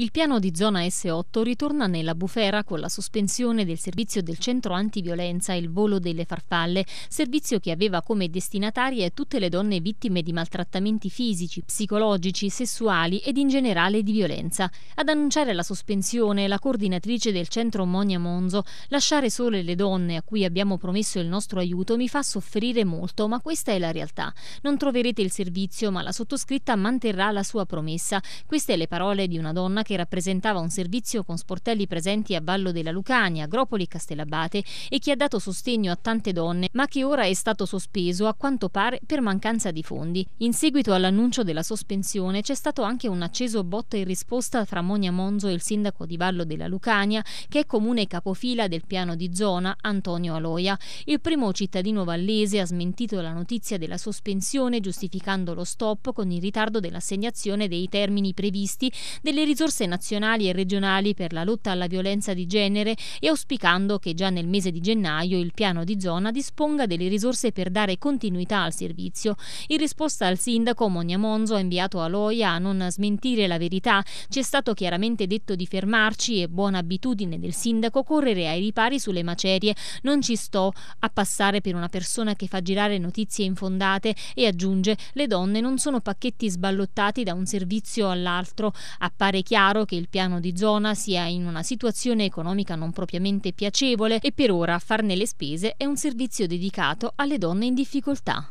Il piano di zona S8 ritorna nella bufera con la sospensione del servizio del centro antiviolenza Il volo delle farfalle, servizio che aveva come destinatarie tutte le donne vittime di maltrattamenti fisici, psicologici, sessuali ed in generale di violenza. Ad annunciare la sospensione la coordinatrice del centro Monia Monzo, lasciare sole le donne a cui abbiamo promesso il nostro aiuto mi fa soffrire molto, ma questa è la realtà. Non troverete il servizio, ma la sottoscritta manterrà la sua promessa. Queste le parole di una donna che che rappresentava un servizio con sportelli presenti a Vallo della Lucania, Agropoli e Castellabate e che ha dato sostegno a tante donne, ma che ora è stato sospeso a quanto pare per mancanza di fondi. In seguito all'annuncio della sospensione c'è stato anche un acceso botto in risposta fra Monia Monzo e il sindaco di Vallo della Lucania, che è comune capofila del piano di zona, Antonio Aloia. Il primo cittadino vallese ha smentito la notizia della sospensione giustificando lo stop con il ritardo dell'assegnazione dei termini previsti delle risorse conferenze nazionali e regionali per la lotta alla violenza di genere e auspicando che già nel mese di gennaio il piano di zona disponga delle risorse per dare continuità al servizio. In risposta al sindaco Monia Monzo ha inviato a Loia a non smentire la verità. Ci è stato chiaramente detto di fermarci e buona abitudine del sindaco correre ai ripari sulle macerie. Non ci sto a passare per una persona che fa girare notizie infondate e aggiunge le donne non sono pacchetti sballottati da un servizio all'altro. Appare chiaro chiaro che il piano di zona sia in una situazione economica non propriamente piacevole e per ora farne le spese è un servizio dedicato alle donne in difficoltà.